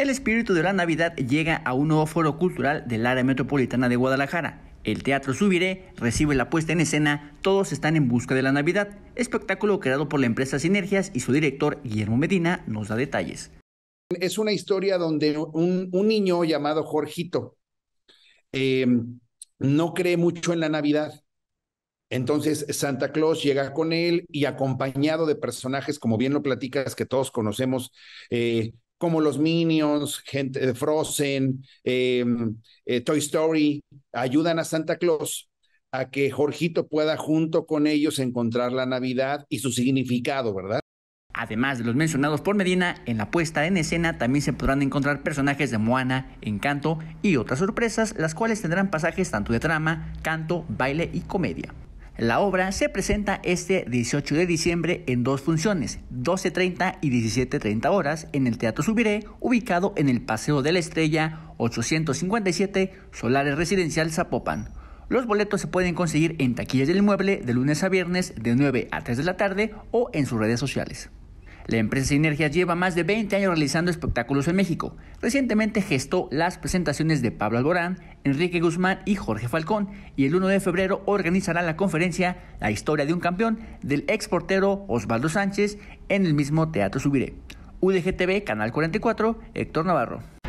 El espíritu de la Navidad llega a un nuevo foro cultural del área metropolitana de Guadalajara. El Teatro Subiré recibe la puesta en escena Todos están en busca de la Navidad, espectáculo creado por la empresa Sinergias y su director Guillermo Medina nos da detalles. Es una historia donde un, niño llamado Jorgito em, no cree mucho en la Navidad. Entonces Santa Claus llega con él y acompañado de personajes, como bien lo platicas, que todos conocemos, eh, como los Minions, gente, de eh, Frozen, em, eh, Toy Story, ayudan a Santa Claus a que Jorgito pueda junto con ellos encontrar la Navidad y su significado, ¿verdad? Además de los mencionados por Medina, en la puesta en escena también se podrán encontrar personajes de Moana, Encanto y otras sorpresas, las cuales tendrán pasajes tanto de trama, canto, baile y comedia. La obra se presenta este 18 de diciembre en dos funciones, 12.30 y 17.30 horas, en el Teatro Subiré, ubicado en el Paseo de la Estrella 857, Solares Residencial Zapopan. Los boletos se pueden conseguir en taquillas del inmueble de lunes a viernes de 9 a 3 de la tarde o en sus redes sociales. La empresa Sinergia lleva más de 20 años realizando espectáculos en México. Recientemente gestó las presentaciones de Pablo Alborán, Enrique Guzmán y Jorge Falcón y el 1 de febrero organizará la conferencia La historia de un campeón del ex portero Osvaldo Sánchez en el mismo Teatro Subiré. UDGTV, Canal 44, Héctor Navarro.